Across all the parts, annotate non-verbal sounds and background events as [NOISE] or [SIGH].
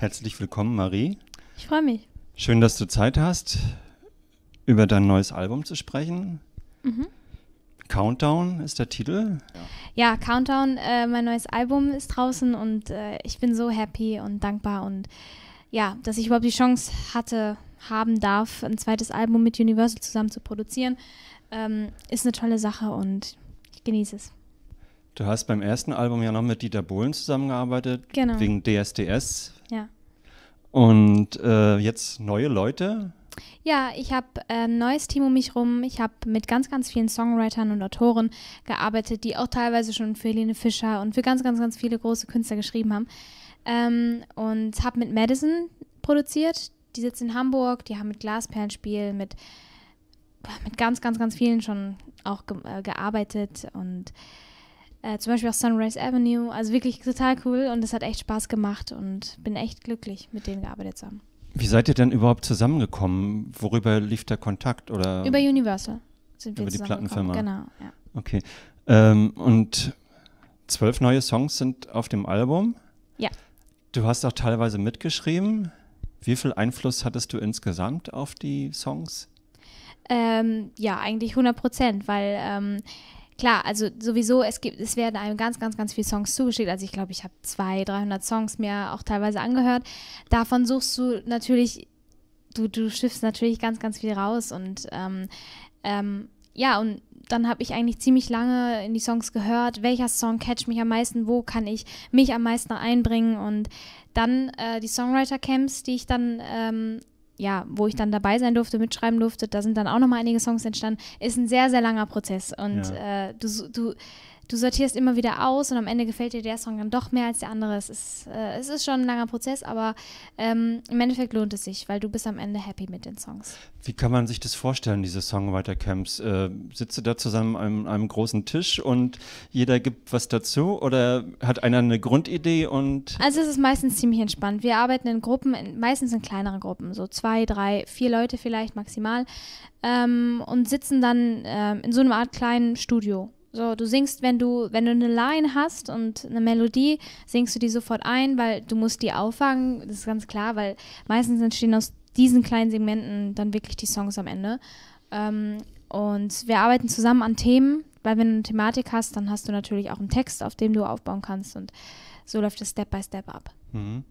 Herzlich willkommen, Marie. Ich freue mich. Schön, dass du Zeit hast, über dein neues Album zu sprechen. Mhm. Countdown ist der Titel. Ja, Countdown, äh, mein neues Album ist draußen und äh, ich bin so happy und dankbar und ja, dass ich überhaupt die Chance hatte, haben darf, ein zweites Album mit Universal zusammen zu produzieren, ähm, ist eine tolle Sache und ich genieße es. Du hast beim ersten Album ja noch mit Dieter Bohlen zusammengearbeitet, genau. wegen DSDS. Ja. Und äh, jetzt neue Leute? Ja, ich habe äh, ein neues Team um mich rum. Ich habe mit ganz, ganz vielen Songwritern und Autoren gearbeitet, die auch teilweise schon für Helene Fischer und für ganz, ganz, ganz viele große Künstler geschrieben haben. Ähm, und habe mit Madison produziert. Die sitzt in Hamburg, die haben mit Glasperlenspiel, mit, mit ganz, ganz, ganz vielen schon auch ge äh, gearbeitet und äh, zum Beispiel auch Sunrise Avenue. Also wirklich total cool und es hat echt Spaß gemacht und bin echt glücklich, mit denen gearbeitet zu haben. Wie seid ihr denn überhaupt zusammengekommen? Worüber lief der Kontakt? Oder? Über Universal sind wir Über die Plattenfirma. Genau, ja. Okay. Ähm, und zwölf neue Songs sind auf dem Album. Ja. Du hast auch teilweise mitgeschrieben. Wie viel Einfluss hattest du insgesamt auf die Songs? Ähm, ja, eigentlich 100 Prozent, weil ähm, klar, also sowieso, es gibt, es werden einem ganz, ganz, ganz viele Songs zugeschickt. Also ich glaube, ich habe 200, 300 Songs mir auch teilweise angehört. Davon suchst du natürlich, du, du schiffst natürlich ganz, ganz viel raus und ähm, ähm, ja, und dann habe ich eigentlich ziemlich lange in die Songs gehört, welcher Song catcht mich am meisten, wo kann ich mich am meisten einbringen und dann äh, die Songwriter-Camps, die ich dann ähm, ja, wo ich dann dabei sein durfte, mitschreiben durfte, da sind dann auch nochmal einige Songs entstanden, ist ein sehr, sehr langer Prozess. Und ja. äh, du, du du sortierst immer wieder aus und am Ende gefällt dir der Song dann doch mehr als der andere. Es ist, äh, es ist schon ein langer Prozess, aber ähm, im Endeffekt lohnt es sich, weil du bist am Ende happy mit den Songs. Wie kann man sich das vorstellen, diese Songwriter-Camps? Äh, sitzt du da zusammen an einem großen Tisch und jeder gibt was dazu oder hat einer eine Grundidee und. Also es ist meistens ziemlich entspannt. Wir arbeiten in Gruppen, in, meistens in kleineren Gruppen, so zwei, drei, vier Leute vielleicht maximal. Ähm, und sitzen dann ähm, in so einer Art kleinen Studio so, du singst, wenn du, wenn du eine Line hast und eine Melodie, singst du die sofort ein, weil du musst die auffangen, das ist ganz klar, weil meistens entstehen aus diesen kleinen Segmenten dann wirklich die Songs am Ende. Ähm, und wir arbeiten zusammen an Themen, weil wenn du eine Thematik hast, dann hast du natürlich auch einen Text, auf dem du aufbauen kannst. Und so läuft es Step by Step ab. Mhm.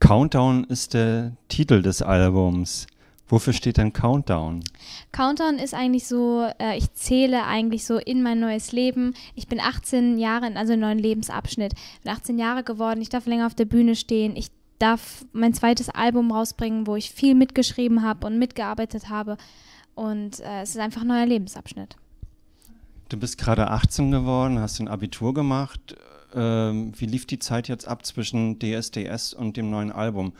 Countdown ist der Titel des Albums. Wofür steht denn Countdown? Countdown ist eigentlich so, äh, ich zähle eigentlich so in mein neues Leben. Ich bin 18 Jahre, also einen neuen Lebensabschnitt, bin 18 Jahre geworden, ich darf länger auf der Bühne stehen, ich darf mein zweites Album rausbringen, wo ich viel mitgeschrieben habe und mitgearbeitet habe. Und äh, es ist einfach ein neuer Lebensabschnitt. Du bist gerade 18 geworden, hast ein Abitur gemacht. Ähm, wie lief die Zeit jetzt ab zwischen DSDS und dem neuen Album?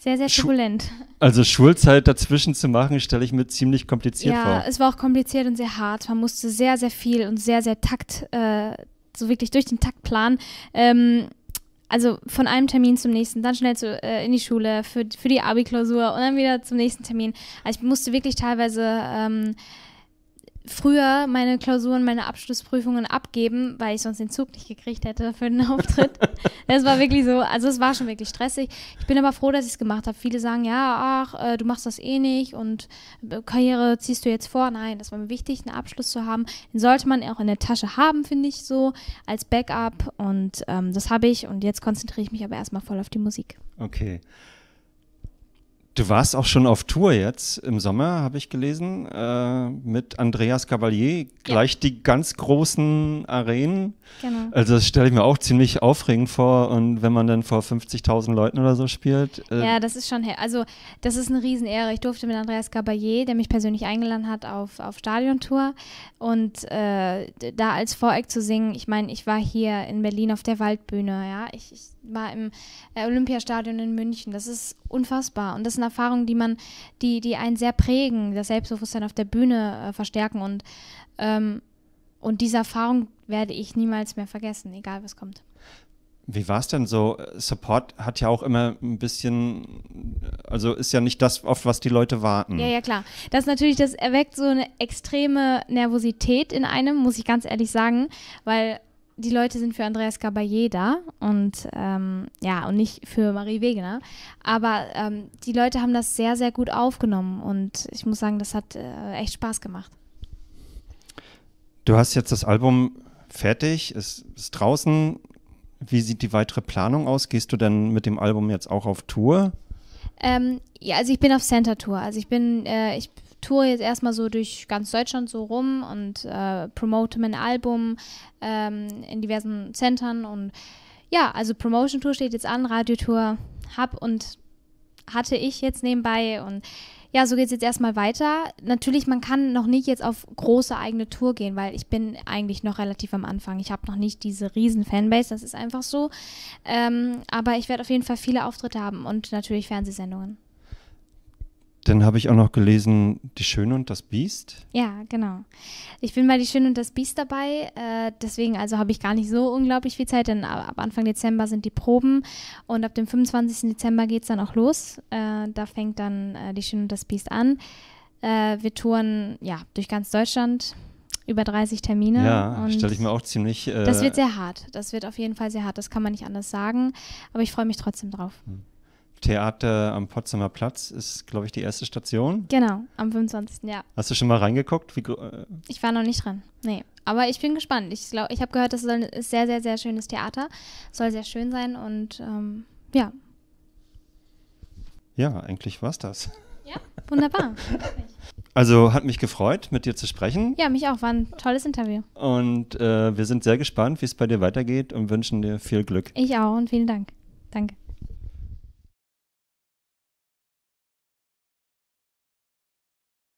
Sehr, sehr turbulent. also Schulzeit dazwischen zu machen, stelle ich mir ziemlich kompliziert ja, vor. Ja, es war auch kompliziert und sehr hart. Man musste sehr, sehr viel und sehr, sehr takt, äh, so wirklich durch den Takt planen. Ähm, also von einem Termin zum nächsten, dann schnell zu, äh, in die Schule für, für die Abi-Klausur und dann wieder zum nächsten Termin. Also ich musste wirklich teilweise ähm, früher meine Klausuren, meine Abschlussprüfungen abgeben, weil ich sonst den Zug nicht gekriegt hätte für den [LAUGHS] Auftritt. das war wirklich so, also es war schon wirklich stressig. Ich bin aber froh, dass ich es gemacht habe. Viele sagen, ja, ach, äh, du machst das eh nicht und äh, Karriere ziehst du jetzt vor. Nein, das war mir wichtig, einen Abschluss zu haben. Den sollte man auch in der Tasche haben, finde ich so, als Backup. Und ähm, das habe ich und jetzt konzentriere ich mich aber erstmal voll auf die Musik. Okay. Du warst auch schon auf Tour jetzt im Sommer, habe ich gelesen, äh, mit Andreas Cavalier, gleich ja. die ganz großen Arenen. Genau. Also das stelle ich mir auch ziemlich aufregend vor und wenn man dann vor 50.000 Leuten oder so spielt. Äh ja, das ist schon, also das ist eine Riesenehre. Ich durfte mit Andreas Cavalier, der mich persönlich eingeladen hat, auf, auf Stadiontour und äh, da als Voreck zu singen, ich meine, ich war hier in Berlin auf der Waldbühne, ja, ich, ich war im Olympiastadion in München, das ist unfassbar und das nach Erfahrungen, die man, die, die einen sehr prägen, das Selbstbewusstsein auf der Bühne äh, verstärken und, ähm, und diese Erfahrung werde ich niemals mehr vergessen, egal was kommt. Wie war es denn so? Support hat ja auch immer ein bisschen, also ist ja nicht das, auf was die Leute warten. Ja, ja, klar. Das natürlich, das erweckt so eine extreme Nervosität in einem, muss ich ganz ehrlich sagen, weil die Leute sind für Andreas Gabaye da und ähm, ja, und nicht für Marie Wegener. Aber ähm, die Leute haben das sehr, sehr gut aufgenommen und ich muss sagen, das hat äh, echt Spaß gemacht. Du hast jetzt das Album fertig, es ist, ist draußen. Wie sieht die weitere Planung aus? Gehst du denn mit dem Album jetzt auch auf Tour? Ähm, ja, also ich bin auf Center Tour. Also ich bin, äh, ich tour jetzt erstmal so durch ganz Deutschland so rum und äh, promote mein Album ähm, in diversen Zentren und ja, also Promotion Tour steht jetzt an, Radiotour hab und hatte ich jetzt nebenbei und ja, so geht es jetzt erstmal weiter. Natürlich, man kann noch nicht jetzt auf große eigene Tour gehen, weil ich bin eigentlich noch relativ am Anfang. Ich habe noch nicht diese riesen Fanbase, das ist einfach so. Ähm, aber ich werde auf jeden Fall viele Auftritte haben und natürlich Fernsehsendungen. Dann habe ich auch noch gelesen Die Schöne und das Biest. Ja, genau. Ich bin bei Die Schöne und das Biest dabei. Äh, deswegen also habe ich gar nicht so unglaublich viel Zeit, denn ab, Anfang Dezember sind die Proben und ab dem 25. Dezember geht es dann auch los. Äh, da fängt dann äh, Die Schöne und das Biest an. Äh, wir touren ja, durch ganz Deutschland über 30 Termine. Ja, stelle ich mir auch ziemlich. Äh, das wird sehr hart. Das wird auf jeden Fall sehr hart. Das kann man nicht anders sagen. Aber ich freue mich trotzdem drauf. Hm. Theater am Potsdamer Platz ist, glaube ich, die erste Station. Genau, am 25. Ja. Hast du schon mal reingeguckt? Wie, äh ich war noch nicht dran. Nee. Aber ich bin gespannt. Ich glaube, ich habe gehört, das ist ein sehr, sehr, sehr schönes Theater. Soll sehr schön sein und ähm, ja. Ja, eigentlich war es das. Ja, wunderbar. [LAUGHS] also hat mich gefreut, mit dir zu sprechen. Ja, mich auch. War ein tolles Interview. Und äh, wir sind sehr gespannt, wie es bei dir weitergeht und wünschen dir viel Glück. Ich auch und vielen Dank. Danke.